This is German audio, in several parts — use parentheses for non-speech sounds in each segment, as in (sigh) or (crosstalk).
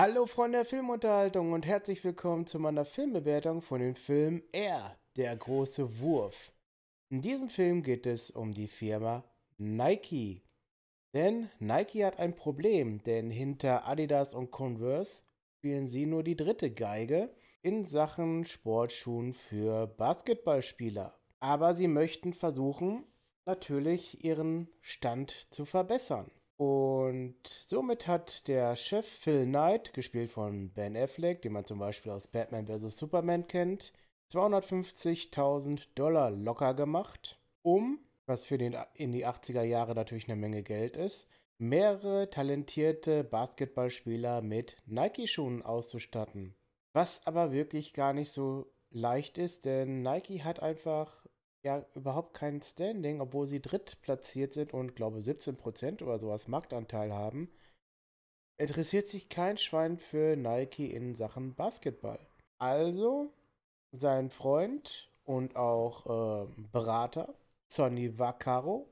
Hallo Freunde der Filmunterhaltung und herzlich willkommen zu meiner Filmbewertung von dem Film R, der große Wurf. In diesem Film geht es um die Firma Nike. Denn Nike hat ein Problem, denn hinter Adidas und Converse spielen sie nur die dritte Geige in Sachen Sportschuhen für Basketballspieler. Aber sie möchten versuchen, natürlich ihren Stand zu verbessern. Und somit hat der Chef Phil Knight, gespielt von Ben Affleck, den man zum Beispiel aus Batman vs. Superman kennt, 250.000 Dollar locker gemacht, um, was für den in die 80er Jahre natürlich eine Menge Geld ist, mehrere talentierte Basketballspieler mit Nike-Schuhen auszustatten. Was aber wirklich gar nicht so leicht ist, denn Nike hat einfach ja überhaupt kein Standing, obwohl sie drittplatziert sind und glaube 17% oder sowas Marktanteil haben, interessiert sich kein Schwein für Nike in Sachen Basketball. Also sein Freund und auch äh, Berater Sonny Vaccaro,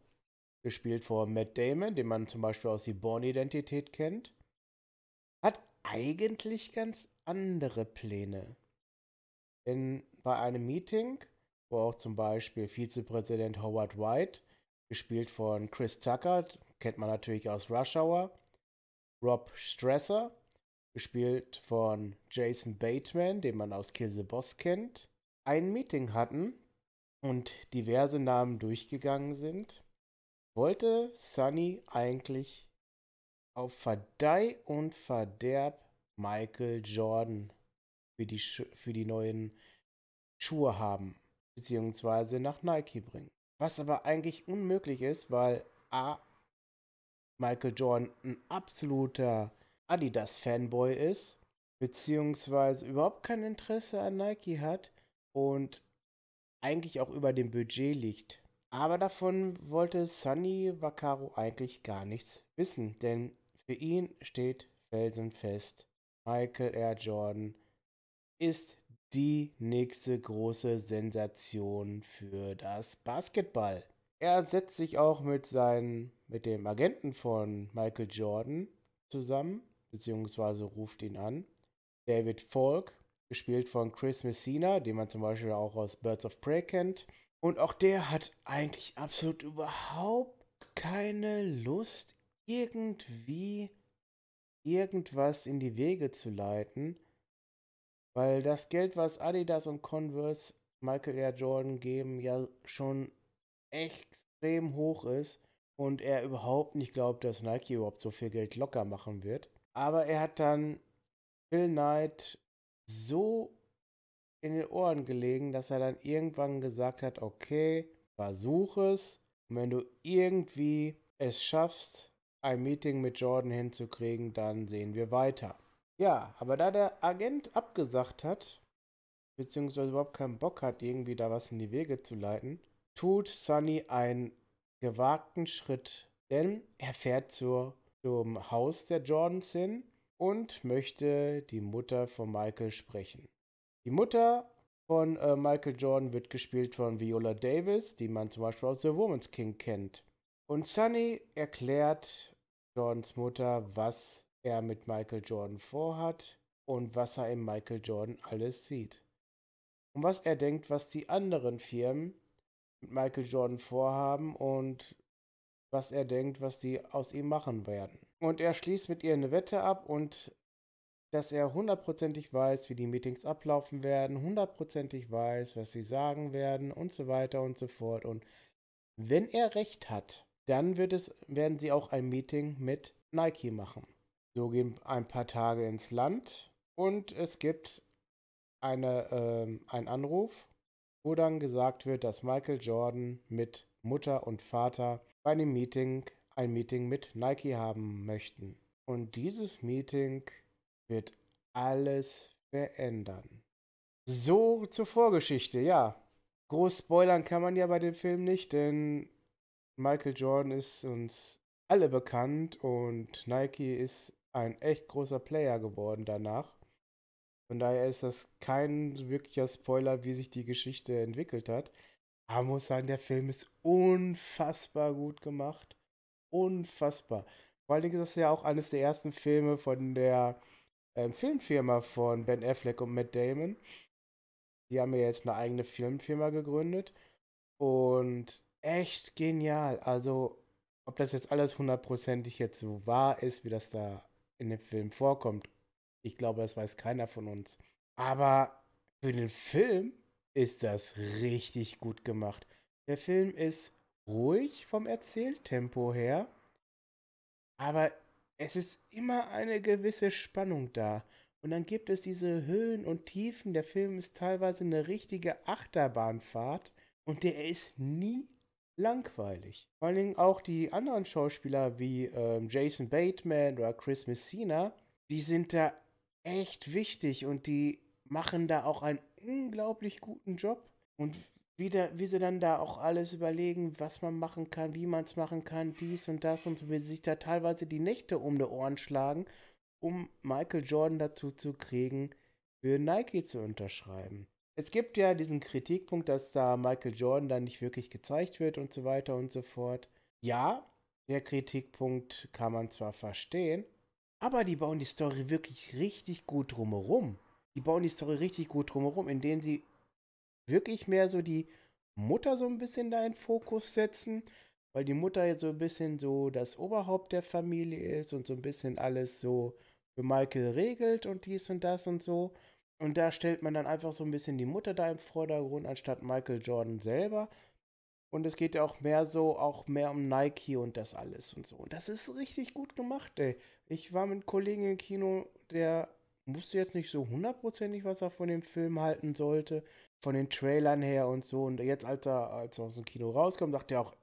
gespielt vor Matt Damon, den man zum Beispiel aus die Born-Identität kennt, hat eigentlich ganz andere Pläne. Denn bei einem Meeting wo auch zum Beispiel Vizepräsident Howard White, gespielt von Chris Tucker, kennt man natürlich aus Rush Hour, Rob Stresser, gespielt von Jason Bateman, den man aus Kill the Boss kennt, ein Meeting hatten und diverse Namen durchgegangen sind, wollte Sunny eigentlich auf Verdeih und Verderb Michael Jordan für die, für die neuen Schuhe haben beziehungsweise nach Nike bringen. Was aber eigentlich unmöglich ist, weil A. Michael Jordan ein absoluter Adidas-Fanboy ist, beziehungsweise überhaupt kein Interesse an Nike hat und eigentlich auch über dem Budget liegt. Aber davon wollte Sunny Vaccaro eigentlich gar nichts wissen, denn für ihn steht felsenfest, Michael Air Jordan ist die nächste große Sensation für das Basketball. Er setzt sich auch mit seinen, mit dem Agenten von Michael Jordan zusammen, beziehungsweise ruft ihn an. David Falk, gespielt von Chris Messina, den man zum Beispiel auch aus Birds of Prey kennt. Und auch der hat eigentlich absolut überhaupt keine Lust, irgendwie irgendwas in die Wege zu leiten. Weil das Geld, was Adidas und Converse Michael Air Jordan geben, ja schon extrem hoch ist und er überhaupt nicht glaubt, dass Nike überhaupt so viel Geld locker machen wird. Aber er hat dann Phil Knight so in den Ohren gelegen, dass er dann irgendwann gesagt hat, okay, versuch es. Und wenn du irgendwie es schaffst, ein Meeting mit Jordan hinzukriegen, dann sehen wir weiter. Ja, aber da der Agent abgesagt hat, beziehungsweise überhaupt keinen Bock hat, irgendwie da was in die Wege zu leiten, tut Sunny einen gewagten Schritt, denn er fährt zur, zum Haus der Jordans hin und möchte die Mutter von Michael sprechen. Die Mutter von äh, Michael Jordan wird gespielt von Viola Davis, die man zum Beispiel aus The Woman's King kennt. Und Sunny erklärt Jordans Mutter, was er mit Michael Jordan vorhat und was er in Michael Jordan alles sieht. Und was er denkt, was die anderen Firmen mit Michael Jordan vorhaben und was er denkt, was die aus ihm machen werden. Und er schließt mit ihr eine Wette ab und dass er hundertprozentig weiß, wie die Meetings ablaufen werden, hundertprozentig weiß, was sie sagen werden und so weiter und so fort. Und wenn er recht hat, dann wird es, werden sie auch ein Meeting mit Nike machen. So gehen ein paar Tage ins Land und es gibt eine, äh, einen Anruf, wo dann gesagt wird, dass Michael Jordan mit Mutter und Vater bei einem Meeting ein Meeting mit Nike haben möchten. Und dieses Meeting wird alles verändern. So zur Vorgeschichte, ja. Groß spoilern kann man ja bei dem Film nicht, denn Michael Jordan ist uns alle bekannt und Nike ist ein echt großer Player geworden danach. Von daher ist das kein wirklicher Spoiler, wie sich die Geschichte entwickelt hat. Aber man muss sagen, der Film ist unfassbar gut gemacht. Unfassbar. Vor allen Dingen ist das ja auch eines der ersten Filme von der ähm, Filmfirma von Ben Affleck und Matt Damon. Die haben ja jetzt eine eigene Filmfirma gegründet. Und echt genial. Also, ob das jetzt alles hundertprozentig jetzt so wahr ist, wie das da in dem Film vorkommt. Ich glaube, das weiß keiner von uns. Aber für den Film ist das richtig gut gemacht. Der Film ist ruhig vom Erzähltempo her, aber es ist immer eine gewisse Spannung da. Und dann gibt es diese Höhen und Tiefen. Der Film ist teilweise eine richtige Achterbahnfahrt und der ist nie langweilig. Vor allen Dingen auch die anderen Schauspieler wie ähm, Jason Bateman oder Chris Messina, die sind da echt wichtig und die machen da auch einen unglaublich guten Job. Und wie, da, wie sie dann da auch alles überlegen, was man machen kann, wie man es machen kann, dies und das und so, wie sie sich da teilweise die Nächte um die Ohren schlagen, um Michael Jordan dazu zu kriegen, für Nike zu unterschreiben. Es gibt ja diesen Kritikpunkt, dass da Michael Jordan dann nicht wirklich gezeigt wird und so weiter und so fort. Ja, der Kritikpunkt kann man zwar verstehen, aber die bauen die Story wirklich richtig gut drumherum. Die bauen die Story richtig gut drumherum, indem sie wirklich mehr so die Mutter so ein bisschen da in Fokus setzen, weil die Mutter jetzt so ein bisschen so das Oberhaupt der Familie ist und so ein bisschen alles so für Michael regelt und dies und das und so. Und da stellt man dann einfach so ein bisschen die Mutter da im Vordergrund, anstatt Michael Jordan selber. Und es geht ja auch mehr so, auch mehr um Nike und das alles und so. Und das ist richtig gut gemacht, ey. Ich war mit einem Kollegen im Kino, der wusste jetzt nicht so hundertprozentig, was er von dem Film halten sollte. Von den Trailern her und so. Und jetzt, als er, als er aus dem Kino rauskommt, dachte er auch,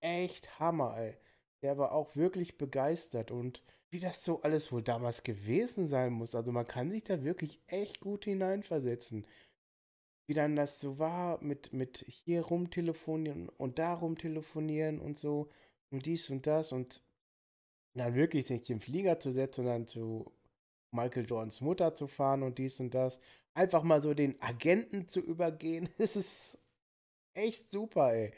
echt Hammer, ey der war auch wirklich begeistert und wie das so alles wohl damals gewesen sein muss. Also man kann sich da wirklich echt gut hineinversetzen. Wie dann das so war mit, mit hier rumtelefonieren und da rumtelefonieren und so und dies und das und dann wirklich sich im Flieger zu setzen und dann zu Michael Jordans Mutter zu fahren und dies und das. Einfach mal so den Agenten zu übergehen. Es (laughs) ist echt super, ey.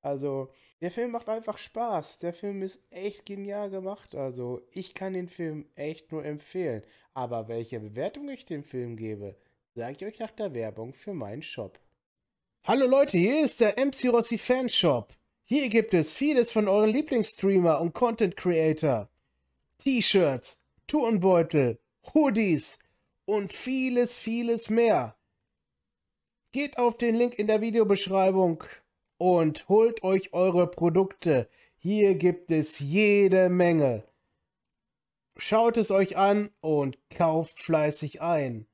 Also, der Film macht einfach Spaß. Der Film ist echt genial gemacht. Also, ich kann den Film echt nur empfehlen. Aber welche Bewertung ich dem Film gebe, sage ich euch nach der Werbung für meinen Shop. Hallo Leute, hier ist der MC Rossi Fanshop. Hier gibt es vieles von euren Lieblingsstreamer und Content Creator. T-Shirts, Turnbeutel, Hoodies und vieles, vieles mehr. Geht auf den Link in der Videobeschreibung und holt euch eure Produkte. Hier gibt es jede Menge. Schaut es euch an und kauft fleißig ein.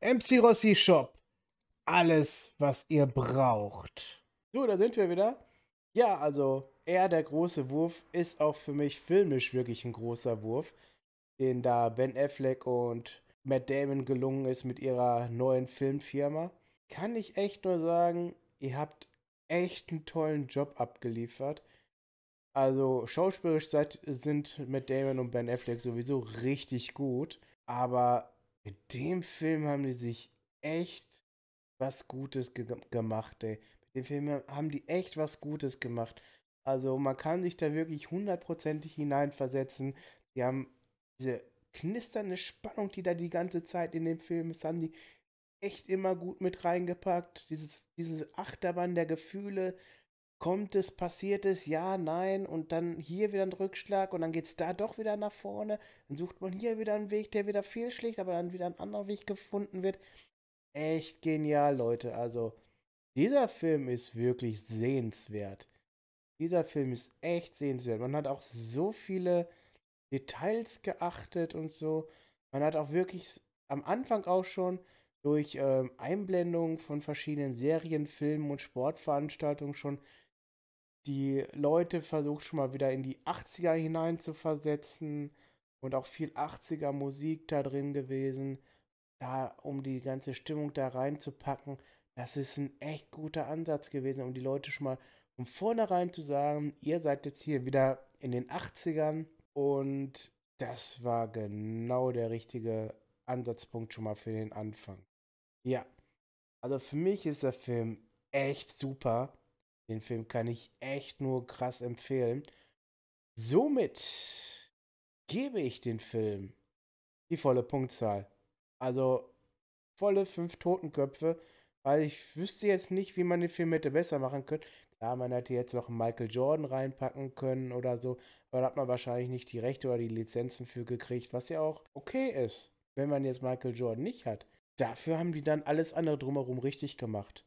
MC Rossi Shop. Alles, was ihr braucht. So, da sind wir wieder. Ja, also er, der große Wurf, ist auch für mich filmisch wirklich ein großer Wurf, den da Ben Affleck und Matt Damon gelungen ist mit ihrer neuen Filmfirma. Kann ich echt nur sagen, ihr habt echt einen tollen Job abgeliefert. Also schauspielerisch seit, sind Matt Damon und Ben Affleck sowieso richtig gut, aber mit dem Film haben die sich echt was Gutes ge gemacht, ey. Mit dem Film haben die echt was Gutes gemacht. Also man kann sich da wirklich hundertprozentig hineinversetzen. Die haben diese knisternde Spannung, die da die ganze Zeit in dem Film ist, haben die echt immer gut mit reingepackt. Dieses, diese Achterbahn der Gefühle. Kommt es, passiert es, ja, nein, und dann hier wieder ein Rückschlag und dann geht es da doch wieder nach vorne. Dann sucht man hier wieder einen Weg, der wieder fehlschlägt, aber dann wieder ein anderer Weg gefunden wird. Echt genial, Leute. Also, dieser Film ist wirklich sehenswert. Dieser Film ist echt sehenswert. Man hat auch so viele Details geachtet und so. Man hat auch wirklich am Anfang auch schon durch ähm, Einblendungen von verschiedenen Serien, Filmen und Sportveranstaltungen schon die Leute versucht schon mal wieder in die 80er hinein zu versetzen und auch viel 80er Musik da drin gewesen, da um die ganze Stimmung da reinzupacken. Das ist ein echt guter Ansatz gewesen, um die Leute schon mal von vornherein zu sagen, ihr seid jetzt hier wieder in den 80ern und das war genau der richtige Ansatzpunkt schon mal für den Anfang. Ja, also für mich ist der Film echt super. Den Film kann ich echt nur krass empfehlen. Somit gebe ich den Film die volle Punktzahl. Also volle fünf Totenköpfe, weil ich wüsste jetzt nicht, wie man den Film hätte besser machen können. Klar, man hätte jetzt noch Michael Jordan reinpacken können oder so, aber da hat man wahrscheinlich nicht die Rechte oder die Lizenzen für gekriegt, was ja auch okay ist wenn man jetzt Michael Jordan nicht hat. Dafür haben die dann alles andere drumherum richtig gemacht.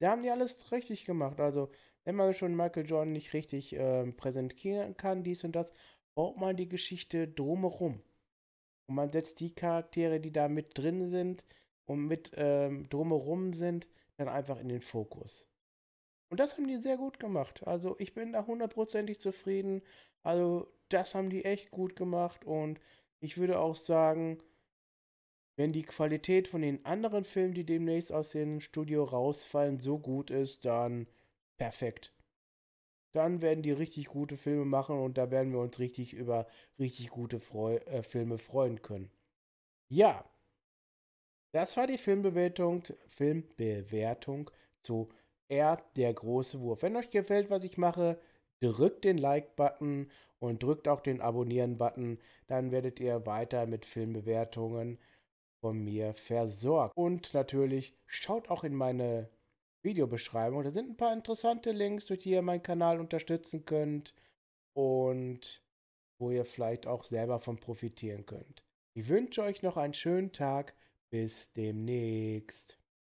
Da haben die alles richtig gemacht. Also, wenn man schon Michael Jordan nicht richtig äh, präsentieren kann, dies und das, baut man die Geschichte drumherum. Und man setzt die Charaktere, die da mit drin sind und mit ähm, drumherum sind, dann einfach in den Fokus. Und das haben die sehr gut gemacht. Also ich bin da hundertprozentig zufrieden. Also das haben die echt gut gemacht. Und ich würde auch sagen, wenn die Qualität von den anderen Filmen, die demnächst aus dem Studio rausfallen, so gut ist, dann perfekt. Dann werden die richtig gute Filme machen und da werden wir uns richtig über richtig gute Freu äh, Filme freuen können. Ja, das war die Filmbewertung, Filmbewertung zu Er, der große Wurf. Wenn euch gefällt, was ich mache, drückt den Like-Button und drückt auch den Abonnieren-Button. Dann werdet ihr weiter mit Filmbewertungen von mir versorgt. Und natürlich schaut auch in meine Videobeschreibung. Da sind ein paar interessante Links, durch die ihr meinen Kanal unterstützen könnt und wo ihr vielleicht auch selber von profitieren könnt. Ich wünsche euch noch einen schönen Tag. Bis demnächst.